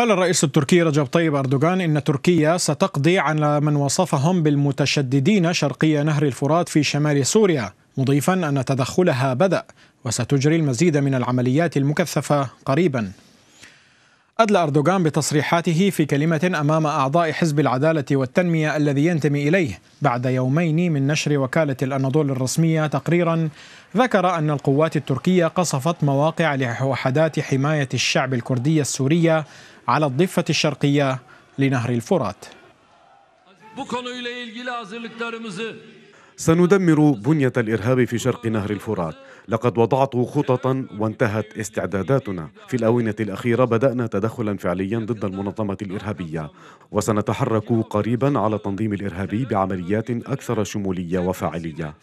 قال الرئيس التركي رجب طيب أردوغان إن تركيا ستقضي على من وصفهم بالمتشددين شرقي نهر الفرات في شمال سوريا مضيفا أن تدخلها بدأ وستجري المزيد من العمليات المكثفة قريبا أدلى أردوغان بتصريحاته في كلمة أمام أعضاء حزب العدالة والتنمية الذي ينتمي إليه بعد يومين من نشر وكالة الأناضول الرسمية تقريرا ذكر أن القوات التركية قصفت مواقع لوحدات حماية الشعب الكردية السورية على الضفة الشرقية لنهر الفرات سندمر بنية الإرهاب في شرق نهر الفرات لقد وضعت خططا وانتهت استعداداتنا في الآونة الأخيرة بدأنا تدخلا فعليا ضد المنظمة الإرهابية وسنتحرك قريبا على تنظيم الإرهابي بعمليات أكثر شمولية وفاعلية